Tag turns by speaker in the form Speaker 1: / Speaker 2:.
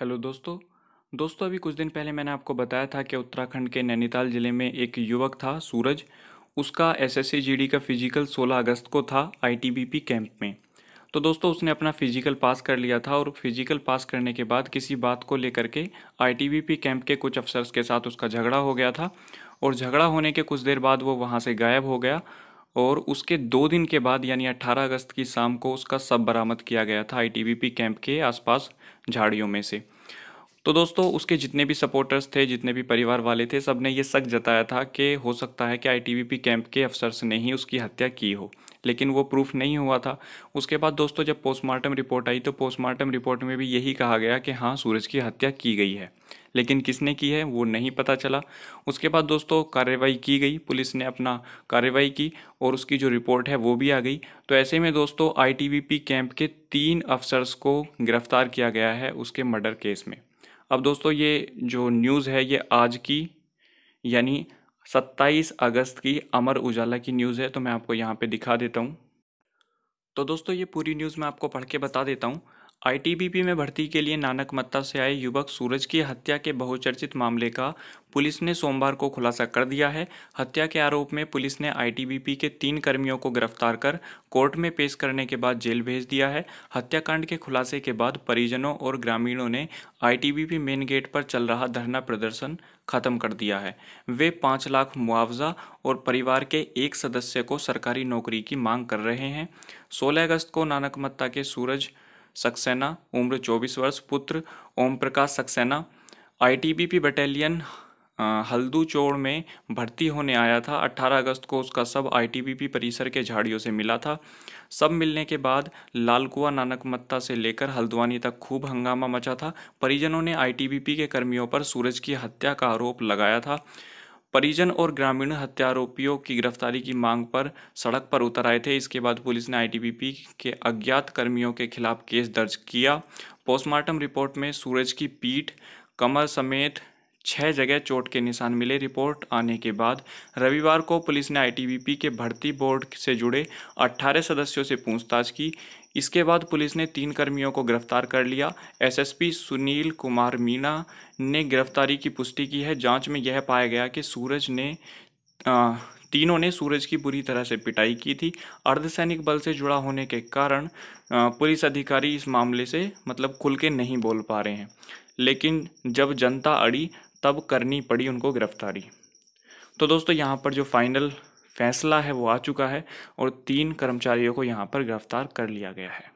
Speaker 1: hello दोस्तों दोस्तों अभी कुछ दिन पहले मैंने आपको बताया था कि उत्तराखंड के नैनीताल ज़िले में एक युवक था सूरज उसका एस एस का फिजिकल 16 अगस्त को था आई कैंप में तो दोस्तों उसने अपना फिजिकल पास कर लिया था और फिजिकल पास करने के बाद किसी बात को लेकर के आई कैंप के कुछ अफसर्स के साथ उसका झगड़ा हो गया था और झगड़ा होने के कुछ देर बाद वो वहाँ से गायब हो गया और उसके दो दिन के बाद यानी 18 अगस्त की शाम को उसका सब बरामद किया गया था आईटीबीपी कैंप के आसपास झाड़ियों में से तो दोस्तों उसके जितने भी सपोर्टर्स थे जितने भी परिवार वाले थे सब ने ये शक जताया था कि हो सकता है कि आईटीबीपी कैंप के अफसर्स ने ही उसकी हत्या की हो लेकिन वो प्रूफ नहीं हुआ था उसके बाद दोस्तों जब पोस्टमार्टम रिपोर्ट आई तो पोस्टमार्टम रिपोर्ट में भी यही कहा गया कि हाँ सूरज की हत्या की गई है लेकिन किसने की है वो नहीं पता चला उसके बाद दोस्तों कार्रवाई की गई पुलिस ने अपना कार्रवाई की और उसकी जो रिपोर्ट है वो भी आ गई तो ऐसे में दोस्तों आईटीबीपी कैंप के तीन अफसर्स को गिरफ्तार किया गया है उसके मर्डर केस में अब दोस्तों ये जो न्यूज़ है ये आज की यानी 27 अगस्त की अमर उजाला की न्यूज़ है तो मैं आपको यहाँ पे दिखा देता हूँ तो दोस्तों ये पूरी न्यूज़ मैं आपको पढ़ के बता देता हूँ आईटीबीपी में भर्ती के लिए नानक मत्ता से आए युवक सूरज की हत्या के बहुचर्चित मामले का पुलिस ने सोमवार को खुलासा कर दिया है हत्या के आरोप में पुलिस ने आईटीबीपी के तीन कर्मियों को गिरफ्तार कर कोर्ट में पेश करने के बाद जेल भेज दिया है हत्याकांड के खुलासे के बाद परिजनों और ग्रामीणों ने आईटीबीपी मेन गेट पर चल रहा धरना प्रदर्शन खत्म कर दिया है वे पाँच लाख मुआवजा और परिवार के एक सदस्य को सरकारी नौकरी की मांग कर रहे हैं सोलह अगस्त को नानक के सूरज सक्सेना उम्र 24 वर्ष पुत्र ओम प्रकाश सक्सेना आईटीबीपी बटालियन हल्दू चौड़ में भर्ती होने आया था 18 अगस्त को उसका सब आईटीबीपी परिसर के झाड़ियों से मिला था सब मिलने के बाद लालकुआ नानकमत्ता से लेकर हल्द्वानी तक खूब हंगामा मचा था परिजनों ने आईटीबीपी के कर्मियों पर सूरज की हत्या का आरोप लगाया था परिजन और ग्रामीण हत्यारोपियों की गिरफ्तारी की मांग पर सड़क पर उतर आए थे इसके बाद पुलिस ने आईटीबीपी के अज्ञात कर्मियों के खिलाफ केस दर्ज किया पोस्टमार्टम रिपोर्ट में सूरज की पीठ कमर समेत छह जगह चोट के निशान मिले रिपोर्ट आने के बाद रविवार को पुलिस ने आईटीबीपी के भर्ती बोर्ड से जुड़े 18 सदस्यों से पूछताछ की इसके बाद पुलिस ने तीन कर्मियों को गिरफ्तार कर लिया एसएसपी सुनील कुमार मीणा ने गिरफ्तारी की पुष्टि की है जांच में यह पाया गया कि सूरज ने आ, तीनों ने सूरज की बुरी तरह से पिटाई की थी अर्धसैनिक बल से जुड़ा होने के कारण पुलिस अधिकारी इस मामले से मतलब खुल के नहीं बोल पा रहे हैं लेकिन जब जनता अड़ी तब करनी पड़ी उनको गिरफ्तारी तो दोस्तों यहाँ पर जो फाइनल फैसला है वो आ चुका है और तीन कर्मचारियों को यहाँ पर गिरफ्तार कर लिया गया है